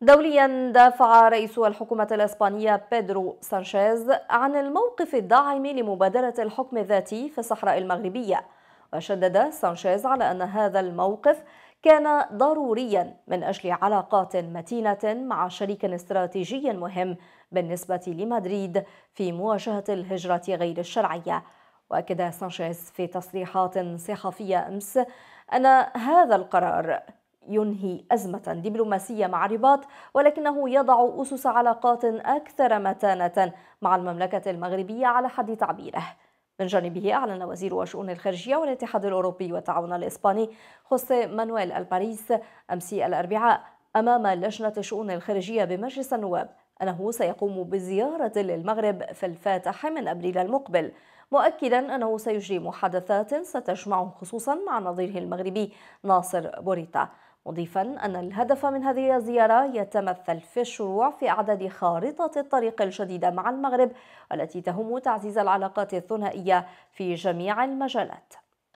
دوليا دافع رئيس الحكومة الإسبانية بيدرو سانشيز عن الموقف الداعم لمبادرة الحكم الذاتي في الصحراء المغربية وشدد سانشيز على أن هذا الموقف كان ضروريا من أجل علاقات متينة مع شريك استراتيجي مهم بالنسبة لمدريد في مواجهة الهجرة غير الشرعية وأكد سانشيز في تصريحات صحفية أمس أن هذا القرار ينهي أزمة دبلوماسية مع الرباط ولكنه يضع أسس علاقات أكثر متانة مع المملكة المغربية على حد تعبيره من جانبه أعلن وزير شؤون الخارجية والاتحاد الأوروبي والتعاون الإسباني خوسيه مانويل الباريس أمس الأربعاء أمام لجنة الشؤون الخارجية بمجلس النواب أنه سيقوم بزيارة للمغرب في الفاتح من أبريل المقبل مؤكدا أنه سيجري محادثات ستجمعه خصوصا مع نظيره المغربي ناصر بوريتا مضيفا أن الهدف من هذه الزيارة يتمثل في الشروع في أعداد خارطة الطريق الجديدة مع المغرب التي تهم تعزيز العلاقات الثنائية في جميع المجالات